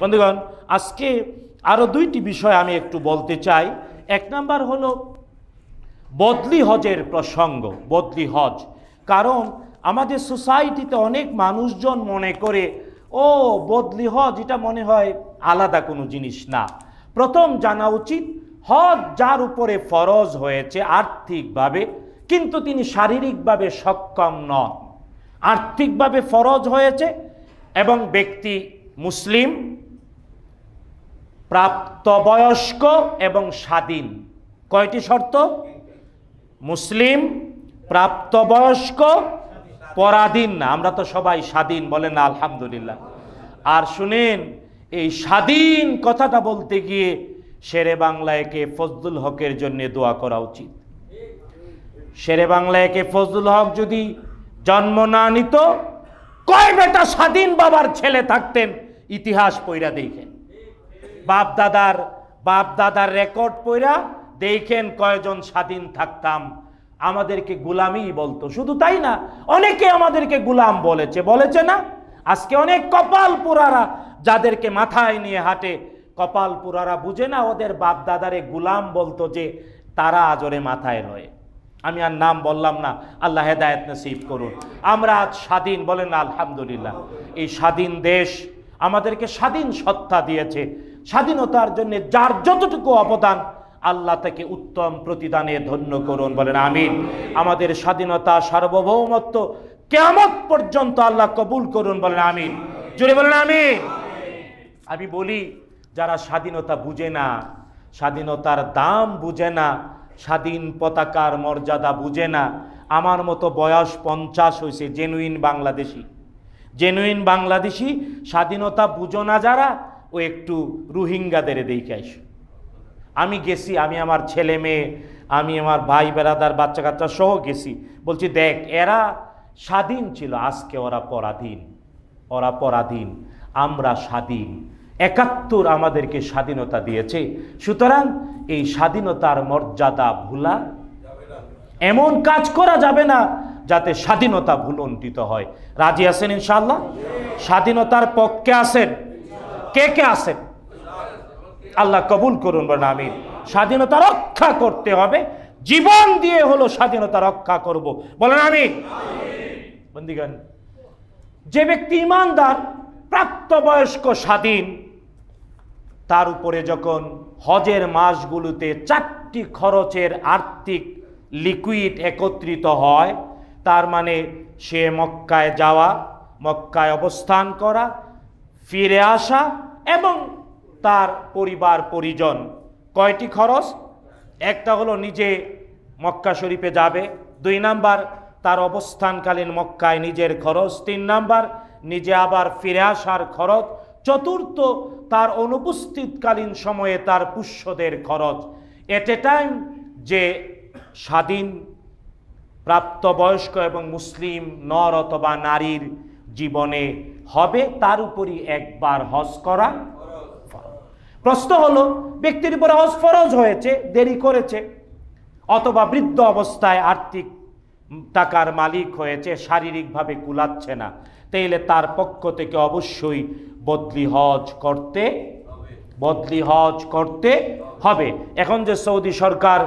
বন্ধুগণ আজকে আরও দুইটি বিষয় আমি একটু বলতে চাই এক নাম্বার হল বদলি হজের প্রসঙ্গ বদলি হজ কারণ আমাদের সোসাইটিতে অনেক মানুষজন মনে করে ও বদলি হজ এটা মনে হয় আলাদা কোনো জিনিস না প্রথম জানা উচিত হজ যার উপরে ফরজ হয়েছে আর্থিকভাবে কিন্তু তিনি শারীরিকভাবে সক্ষম নন আর্থিকভাবে ফরজ হয়েছে এবং ব্যক্তি মুসলিম প্রাপ্তবয়স্ক এবং স্বাধীন কয়টি শর্ত মুসলিম প্রাপ্তবয়স্ক পরাধীন না আমরা তো সবাই স্বাধীন বলেন না আলহামদুলিল্লাহ আর শুনেন এই স্বাধীন কথাটা বলতে গিয়ে শেরে বাংলায়কে ফজলুল হকের জন্য দোয়া করা উচিত শেরে বাংলায়কে ফজলুল হক যদি জন্ম না নিত কয় বেটা স্বাধীন বাবার ছেলে থাকতেন ইতিহাস পইরা দেখেন বাপ দাদার বাপ দাদার রেকর্ড পইরা দেখেন কয়জন স্বাধীন থাকতাম আমাদেরকে গুলামই বলতো শুধু তাই না অনেকে আমাদেরকে গুলাম বলেছে বলেছে না আজকে অনেক কপাল পুরারা যাদেরকে মাথায় নিয়ে হাঁটে কপাল পুরারা বুঝে না ওদের বাপ দাদারে গুলাম বলতো যে তারা আজরে মাথায় রয়ে আমি আর নাম বললাম না আল্লাহ হেদায়ত নসিব করুন আমরা আজ স্বাধীন বলেন আলহামদুলিল্লাহ এই স্বাধীন দেশ আমাদেরকে স্বাধীন সত্তা দিয়েছে স্বাধীনতার জন্য যার যতটুকু অবদান আল্লাহ তাকে উত্তম প্রতিদানে ধন্য করুন বলেন আমিন আমাদের স্বাধীনতা সার্বভৌমত্ব কেমন পর্যন্ত আল্লাহ কবুল করুন বলেন আমিন জুড়ে বলেন আমি আমি বলি যারা স্বাধীনতা বুঝে না স্বাধীনতার দাম বুঝে না স্বাধীন পতাকার মর্যাদা বুঝে না আমার মতো বয়স পঞ্চাশ হয়েছে জেনুইন বাংলাদেশি জেনুইন বাংলাদেশি স্বাধীনতা বুঝো না যারা ও একটু রোহিঙ্গাদের দেখে আস আমি গেছি আমি আমার ছেলে মেয়ে আমি আমার ভাই বেড়াদার বাচ্চা কাচ্চা সহ গেছি বলছি দেখ এরা স্বাধীন ছিল আজকে ওরা পরাধীন ওরা পরাধীন আমরা স্বাধীন একাত্তর আমাদেরকে স্বাধীনতা দিয়েছে সুতরাং এই স্বাধীনতার মর্যাদা ভুলা এমন কাজ করা যাবে না যাতে স্বাধীনতা ভুলন্টিত হয় রাজি আছেন ইনশাল্লাহ স্বাধীনতার পক্ষে আছেন কে কে আছেন আল্লাহ কবুল করুন বলেন আমি স্বাধীনতা রক্ষা করতে হবে জীবন দিয়ে হলো স্বাধীনতা রক্ষা করব বলেন আমি বন্দিগান যে ব্যক্তি ইমানদার প্রাপ্তবয়স্ক স্বাধীন তার উপরে যখন হজের মাসগুলোতে চারটি খরচের আর্থিক লিকুইড একত্রিত হয় তার মানে সে মক্কায় যাওয়া মক্কায় অবস্থান করা ফিরে আসা এবং তার পরিবার পরিজন কয়টি খরচ একটা হলো নিজে মক্কা শরীফে যাবে দুই নাম্বার তার অবস্থানকালীন মক্কায় নিজের খরচ তিন নাম্বার নিজে আবার ফিরে আসার খরচ চতুর্থ তার অনুপস্থিতকালীন সময়ে তার পুষ্যদের খরচ এট এ টাইম যে স্বাধীন প্রাপ্তবয়স্ক এবং মুসলিম নর অথবা নারীর জীবনে হবে তার উপরই একবার হজ করা প্রশ্ন হলো ব্যক্তির উপরে হজ ফরজ হয়েছে দেরি করেছে অথবা বৃদ্ধ অবস্থায় আর্থিক টাকার মালিক হয়েছে শারীরিকভাবে কুলাচ্ছে না তাইলে তার পক্ষ থেকে অবশ্যই বদলি হজ করতে বদলি হজ করতে হবে এখন যে সৌদি সরকার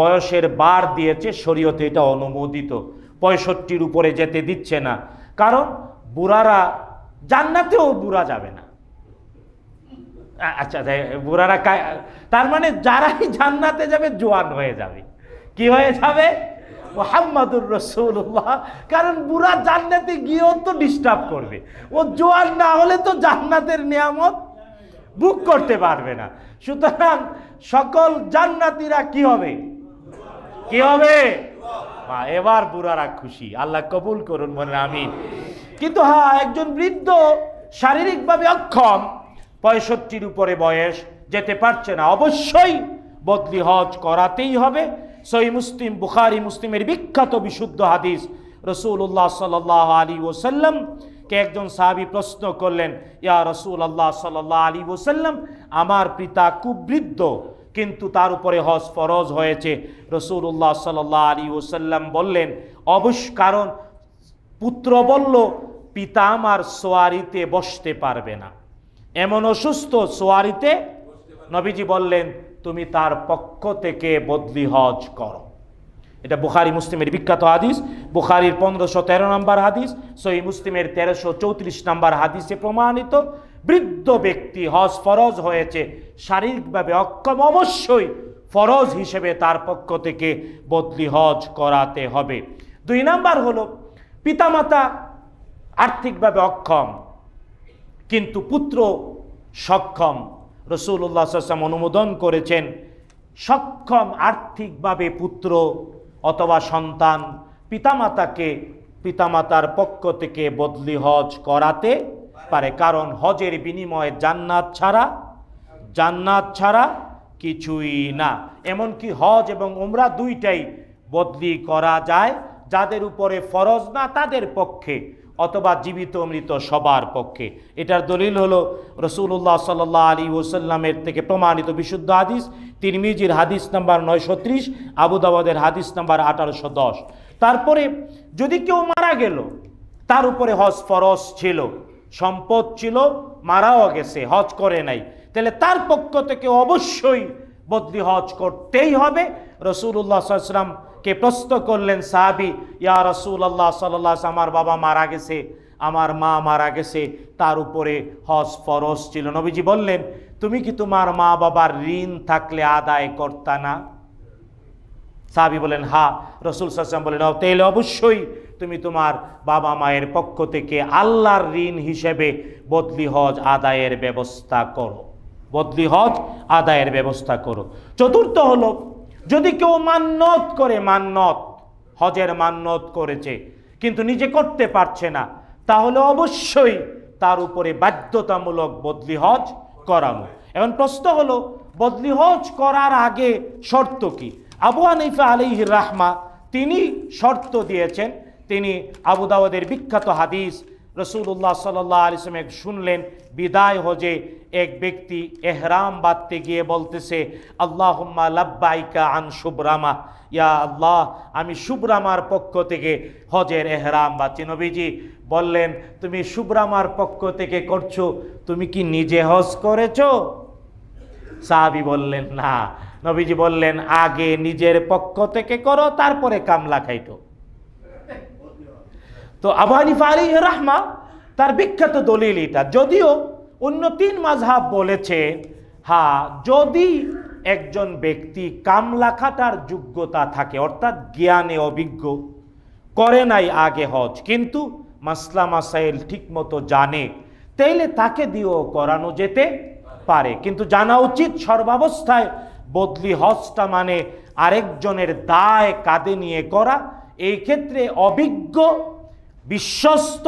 বয়সের বার দিয়েছে শরীয়তে এটা অনুমোদিত পঁয়ষট্টির উপরে যেতে দিচ্ছে না কারণ বুড়ারা জান্নাতেও বুড়া যাবে না আচ্ছা বুড়ারা তার মানে যারাই জান্নাতে যাবে জোয়ান হয়ে যাবে কি হয়ে যাবে মোহাম্মদুর রসুল্লাহ কারণ বুড়া জান্নাতে গিয়েও তো ডিস্টার্ব করবে ও জোয়ার না হলে তো জান্নাতের নিয়ামত বুক করতে পারবে না সুতরাং সকল জান্নাতিরা কি হবে কি হবে এবার বুড়ারা খুশি আল্লাহ কবুল করুন মনে আমি কিন্তু হ্যাঁ একজন বৃদ্ধ শারীরিকভাবে অক্ষম পঁয়ষট্টির উপরে বয়স যেতে পারছে না অবশ্যই বদলি হজ করাতেই হবে সহি মুসলিম বুখারি মুসলিমের বিখ্যাত বিশুদ্ধ হাদিস রসুল্লাহ সাল আলী ওসাল্লাম কে একজন সাহাবি প্রশ্ন করলেন ইয়া রসুল আল্লাহ সাল্লাহ আলী ওসাল্লাম আমার পিতা কুবৃদ্ধ কিন্তু তার উপরে হজ ফরজ হয়েছে রসুল্লাহ সাল আলী ওসাল্লাম বললেন অবশ্য কারণ পুত্র বলল পিতা আমার সোয়ারিতে বসতে পারবে না এমন অসুস্থ সোয়ারিতে নবীজি বললেন তুমি তার পক্ষ থেকে বদলি হজ করো এটা বুখারি মুসলিমের বিখ্যাত হাদিস বুখারির পনেরোশো তেরো নম্বর হাদিস সই মুসলিমের তেরোশো চৌত্রিশ নম্বর হাদিসে প্রমাণিত বৃদ্ধ ব্যক্তি হজ ফরজ হয়েছে শারীরিকভাবে অক্ষম অবশ্যই ফরজ হিসেবে তার পক্ষ থেকে বদলি হজ করাতে হবে দুই নম্বর হল পিতামাতা আর্থিকভাবে অক্ষম কিন্তু পুত্র সক্ষম রসুল্লাহ সাল্লাম অনুমোদন করেছেন সক্ষম আর্থিকভাবে পুত্র অথবা সন্তান পিতামাতাকে পিতামাতার পক্ষ থেকে বদলি হজ করাতে পারে কারণ হজের বিনিময়ে জান্নাত ছাড়া জান্নাত ছাড়া কিছুই না এমনকি হজ এবং উমরা দুইটাই বদলি করা যায় যাদের উপরে ফরজ না তাদের পক্ষে অথবা জীবিত মৃত সবার পক্ষে এটার দলিল হলো রসুল্লাহ সাল্লাহ আলী ওসাল্লামের থেকে প্রমাণিত বিশুদ্ধ হাদিস তিরমিজির হাদিস নাম্বার নয়শো ত্রিশ আবুদাবাদের হাদিস নাম্বার আঠারোশো দশ তারপরে যদি কেউ মারা গেল তার উপরে হজ ফরজ ছিল সম্পদ ছিল মারাও গেছে হজ করে নাই তাহলে তার পক্ষ থেকে অবশ্যই বদলি হজ করতেই হবে রসুল্লাহ সাল্লাম কে প্রশ্ন করলেন সাহাবি ইয়া রসুল্লাহ সাল্লাহ আমার বাবা মারা গেছে আমার মা মারা গেছে তার উপরে হজ ফরজ ছিল নবীজি বললেন তুমি কি তোমার মা বাবার ঋণ থাকলে আদায় করতা না সাহাবি বলেন হা রসুল সাসাম বলেন তেলে অবশ্যই তুমি তোমার বাবা মায়ের পক্ষ থেকে আল্লাহর ঋণ হিসেবে বদলি হজ আদায়ের ব্যবস্থা করো বদলি হজ আদায়ের ব্যবস্থা করো চতুর্থ হলো যদি কেউ মান্নত করে মান্নত হজের মান্নত করেছে কিন্তু নিজে করতে পারছে না তাহলে অবশ্যই তার উপরে বাধ্যতামূলক বদলি হজ করানো এখন প্রশ্ন হলো বদলি হজ করার আগে শর্ত কি আবু আনিফা আলিহ রাহমা তিনি শর্ত দিয়েছেন তিনি আবুদাওয়াদের বিখ্যাত হাদিস রসুল্লাহ সাল্লাহ আলিসাম এক শুনলেন বিদায় হজে এক ব্যক্তি এহরাম বাঁধতে গিয়ে বলতেছে আল্লাহ লাব্বাইকা আন শুভরামা ইয়া আল্লাহ আমি শুভরামার পক্ষ থেকে হজের এহরাম বাঁধছি নবীজি বললেন তুমি শুভরামার পক্ষ থেকে করছো তুমি কি নিজে হজ করেছো সাহাবি বললেন না নবীজি বললেন আগে নিজের পক্ষ থেকে করো তারপরে কামলা খাইটো তো আবানি আলী রাহমা তার বিখ্যাত দলিল এটা যদিও অন্য তিন মাঝহাব বলেছে হা যদি একজন ব্যক্তি কামলাখাটার যোগ্যতা থাকে অর্থাৎ জ্ঞানে অভিজ্ঞ করে নাই আগে হজ কিন্তু মাসলা মাসাইল ঠিকমতো জানে তাইলে তাকে দিয়েও করানো যেতে পারে কিন্তু জানা উচিত সর্বাবস্থায় বদলি হজটা মানে আরেকজনের দায় কাঁধে নিয়ে করা এই ক্ষেত্রে অভিজ্ঞ বিশ্বস্ত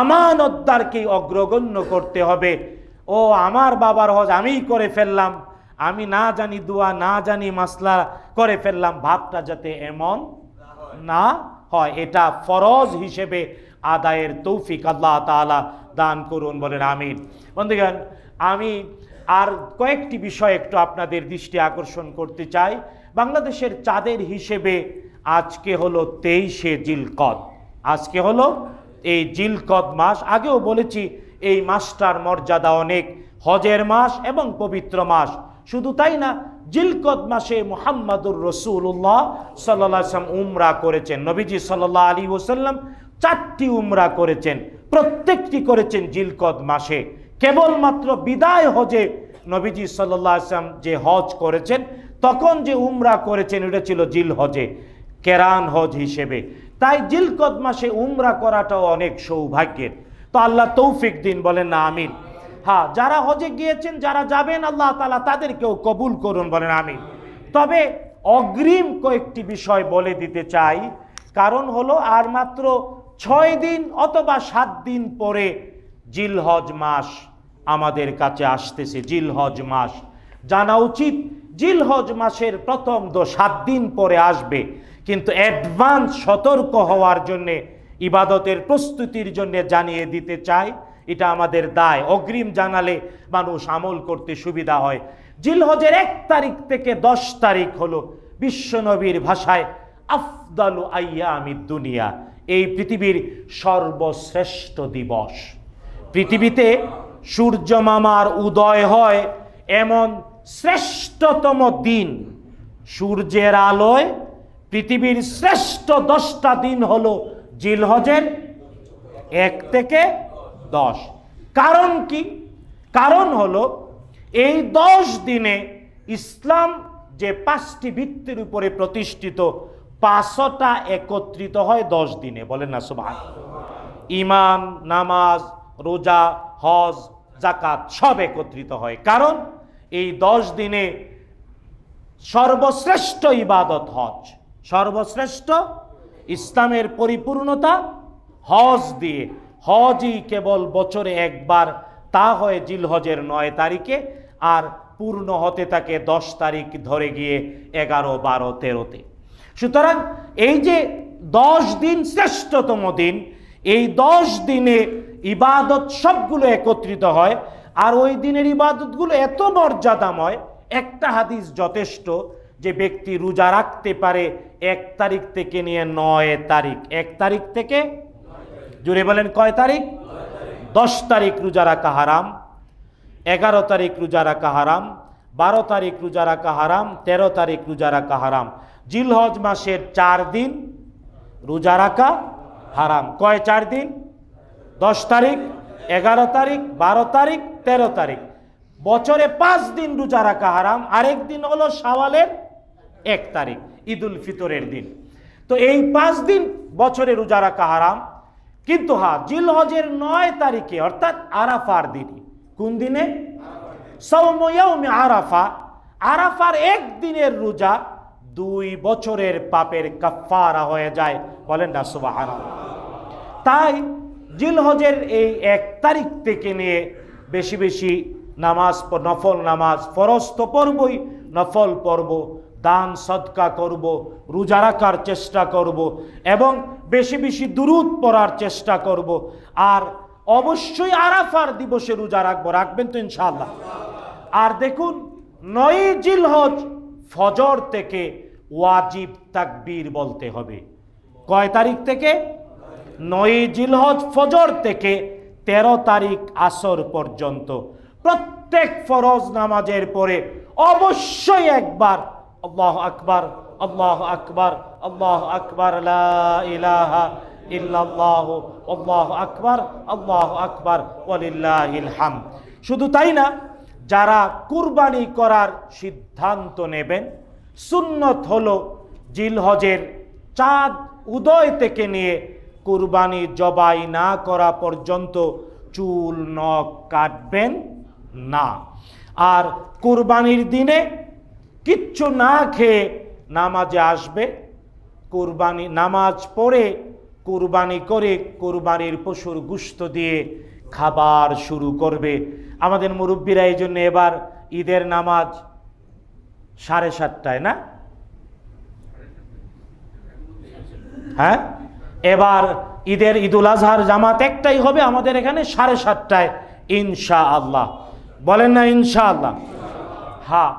আমানতদারকেই অগ্রগণ্য করতে হবে ও আমার বাবার হজ আমিই করে ফেললাম আমি না জানি দোয়া না জানি মাসলা করে ফেললাম ভাবটা যাতে এমন না হয় এটা ফরজ হিসেবে আদায়ের তৌফিক আল্লাহ তালা দান করুন বলেন আমিন বন্ধুগান আমি আর কয়েকটি বিষয় একটু আপনাদের দৃষ্টি আকর্ষণ করতে চাই বাংলাদেশের চাঁদের হিসেবে আজকে হলো তেইশে জিলকদ আজকে হলো এই জিলকদ মাস আগেও বলেছি এই মাসটার মর্যাদা অনেক হজের মাস এবং পবিত্র মাস শুধু তাই না জিলকদ মাসে মোহাম্মদুর রসুল্লাহ সাল্লাম উমরা করেছেন নবীজি সাল্লাহ আলী ওসাল্লাম চারটি উমরা করেছেন প্রত্যেকটি করেছেন জিলকদ মাসে কেবলমাত্র বিদায় হজে নবীজি সাল্লাহ আসলাম যে হজ করেছেন তখন যে উমরা করেছেন এটা ছিল জিল হজে কেরান হজ হিসেবে তাই জিলকদ মাসে উমরা করাটাও অনেক সৌভাগ্যের তো আল্লাহ তৌফিক দিন বলেন না আমিন হ্যাঁ যারা হজে গিয়েছেন যারা যাবেন আল্লাহ তালা তাদেরকেও কবুল করুন বলেন আমিন তবে অগ্রিম কয়েকটি বিষয় বলে দিতে চাই কারণ হলো আর মাত্র ছয় দিন অথবা সাত দিন পরে জিলহজ মাস আমাদের কাছে আসতেছে জিলহজ মাস জানা উচিত জিলহজ মাসের প্রথম দো সাত দিন পরে আসবে কিন্তু অ্যাডভান্স সতর্ক হওয়ার জন্যে ইবাদতের প্রস্তুতির জন্য জানিয়ে দিতে চাই এটা আমাদের দায় অগ্রিম জানালে মানুষ আমল করতে সুবিধা হয় জিলহজের এক তারিখ থেকে দশ তারিখ হলো বিশ্বনবীর ভাষায় আফদালু আইয়া আমি দুনিয়া এই পৃথিবীর সর্বশ্রেষ্ঠ দিবস পৃথিবীতে সূর্য মামার উদয় হয় এমন শ্রেষ্ঠতম দিন সূর্যের আলোয় পৃথিবীর শ্রেষ্ঠ দশটা দিন হল জিলহজের এক থেকে দশ কারণ কি কারণ হলো এই দশ দিনে ইসলাম যে পাঁচটি ভিত্তির উপরে প্রতিষ্ঠিত পাঁচটা একত্রিত হয় দশ দিনে বলেন না সুবাহ ইমান নামাজ রোজা হজ জাকাত সব একত্রিত হয় কারণ এই দশ দিনে সর্বশ্রেষ্ঠ ইবাদত হজ সর্বশ্রেষ্ঠ ইসলামের পরিপূর্ণতা হজ দিয়ে হজই কেবল বছরে একবার তা হয় জিলহজের নয় তারিখে আর পূর্ণ হতে থাকে দশ তারিখ ধরে গিয়ে এগারো বারো তেরোতে সুতরাং এই যে দশ দিন শ্রেষ্ঠতম দিন এই দশ দিনে ইবাদত সবগুলো একত্রিত হয় আর ওই দিনের ইবাদতগুলো এত মর্যাদাময় একটা হাদিস যথেষ্ট যে ব্যক্তি রোজা রাখতে পারে এক তারিখ থেকে নিয়ে নয় তারিখ এক তারিখ থেকে জুড়ে বলেন কয় তারিখ দশ তারিখ রোজা রাখা হারাম এগারো তারিখ রোজা রাখা হারাম বারো তারিখ রোজা রাখা হারাম তেরো তারিখ রোজা রাখা হারাম জিলহজ মাসের চার দিন রোজা রাখা হারাম কয় চার দিন দশ তারিখ এগারো তারিখ বারো তারিখ তেরো তারিখ বছরে পাঁচ দিন রোজা রাখা হারাম আরেক দিন হলো সাওয়ালের এক তারিখ ঈদুল ফিতরের দিন তো এই পাঁচ দিন বছরে রোজা রাখা হারাম কিন্তু হ্যাঁ, জিল হজের নয় তারিখে অর্থাৎ আরাফার দিনে কোন দিনে সৌময়ৌমে আরাফা আরাফার একদিনের রোজা দুই বছরের পাপের কাফারা হয়ে যায় বলেন না সুবাহ তাই জিল হজের এই এক তারিখ থেকে নিয়ে বেশি বেশি নামাজ নফল নামাজ ফরস্ত পর্বই নফল পর্ব দান সদকা করব রোজা রাখার চেষ্টা করব এবং বেশি বেশি দূরত পড়ার চেষ্টা করব আর অবশ্যই আরাফার দিবসে রোজা রাখবো রাখবেন তো ইনশাল্লাহ আর দেখুন নয় জিলহজ ফজর থেকে ওয়াজিব তাকবির বলতে হবে কয় তারিখ থেকে নয় জিলহজ ফজর থেকে ১৩ তারিখ আসর পর্যন্ত প্রত্যেক ফরজ নামাজের পরে অবশ্যই একবার আল্লাহ আকবর আল্লাহ আকবর আল্লাহ আকবর ইল্লাহ আল্লাহ আকবর আল্লাহ আকবর ওলিল্লাহাম শুধু তাই না যারা কুরবানি করার সিদ্ধান্ত নেবেন সুন্নত হল জিলহজের চাঁদ উদয় থেকে নিয়ে কুরবানি জবাই না করা পর্যন্ত চুল নখ কাটবেন না আর কুরবানির দিনে কিচ্ছু না খেয়ে নামাজে আসবে কুরবানি নামাজ পড়ে কুরবানি করে কুরবানির পশুর গুস্ত দিয়ে খাবার শুরু করবে আমাদের মুরব্বীরা এই জন্য এবার ঈদের নামাজ সাড়ে সাতটায় না হ্যাঁ এবার ঈদের ঈদুল আজহার জামাত একটাই হবে আমাদের এখানে সাড়ে সাতটায় ইনশা আল্লাহ বলেন না ইনশা আল্লাহ হ্যাঁ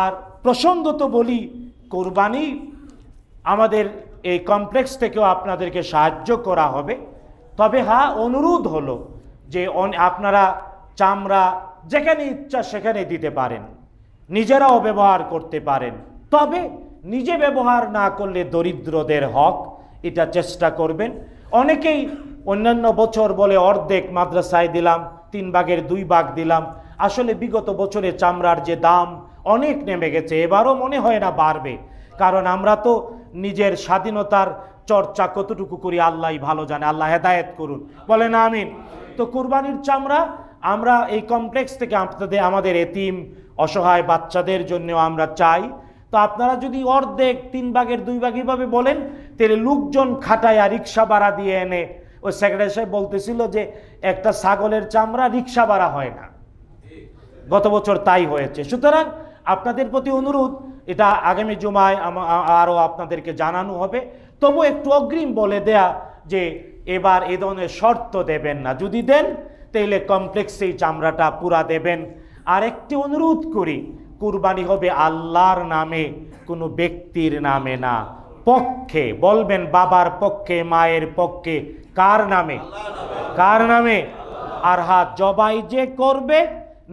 আর প্রসঙ্গত বলি কোরবানি আমাদের এই কমপ্লেক্স থেকেও আপনাদেরকে সাহায্য করা হবে তবে হ্যাঁ অনুরোধ হলো যে আপনারা চামড়া যেখানে ইচ্ছা সেখানে দিতে পারেন নিজেরাও ব্যবহার করতে পারেন তবে নিজে ব্যবহার না করলে দরিদ্রদের হক এটা চেষ্টা করবেন অনেকেই অন্যান্য বছর বলে অর্ধেক মাদ্রাসায় দিলাম তিন ভাগের দুই ভাগ দিলাম আসলে বিগত বছরে চামড়ার যে দাম অনেক নেমে গেছে এবারও মনে হয় না বাড়বে কারণ আমরা তো নিজের স্বাধীনতার চর্চা কতটুকু করি আল্লাহ ভালো জানে আল্লাহ হেদায়েত করুন বলেন আমিন তো কুরবানির চামড়া আমরা এই কমপ্লেক্স থেকে আপনাদের আমাদের এতিম অসহায় বাচ্চাদের জন্য আমরা চাই তো আপনারা যদি অর্ধেক তিন ভাগের দুই ভাগ এইভাবে বলেন তাহলে লোকজন খাটায় আর রিক্সা ভাড়া দিয়ে এনে ওই সেক্রেটারি সাহেব বলতেছিল যে একটা ছাগলের চামড়া রিক্সা ভাড়া হয় না গত বছর তাই হয়েছে সুতরাং আপনাদের প্রতি অনুরোধ এটা আগামী জুমায় আরও আপনাদেরকে জানানো হবে তবু একটু অগ্রিম বলে দেয়া যে এবার এ ধরনের শর্ত দেবেন না যদি দেন তাহলে কমপ্লেক্সেই চামড়াটা পুরা দেবেন আর একটি অনুরোধ করি কুরবানি হবে আল্লাহর নামে কোনো ব্যক্তির নামে না পক্ষে বলবেন বাবার পক্ষে মায়ের পক্ষে কার নামে কার নামে আর হাত জবাই যে করবে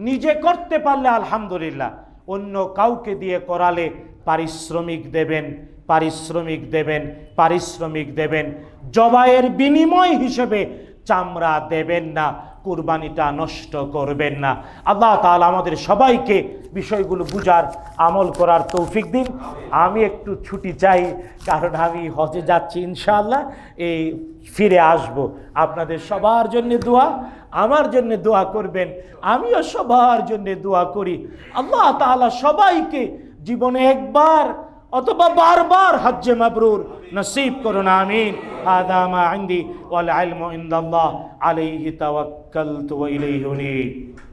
নিজে করতে পারলে আলহামদুলিল্লাহ অন্য কাউকে দিয়ে করালে পারিশ্রমিক দেবেন পারিশ্রমিক দেবেন পারিশ্রমিক দেবেন জবাইয়ের বিনিময় হিসেবে চামড়া দেবেন না কুরবানিটা নষ্ট করবেন না আল্লাহ তাহলে আমাদের সবাইকে বিষয়গুলো বুঝার আমল করার তৌফিক দিন আমি একটু ছুটি চাই কারণ আমি হজে যাচ্ছি ইনশাআল্লাহ এই ফিরে আসব আপনাদের সবার জন্য দোয়া আমার জন্য দোয়া করবেন আমিও সবার জন্য দোয়া করি আল্লাহ তালা সবাইকে জীবনে একবার অথবা বারবার হজ্জে মাবরুর নসিব করুন আমিন আদামা আন্দি ওয়াল আলম ইন্দাল্লাহ আলাইহি তাওয়াক্কালতু ওয়া ইলাইহি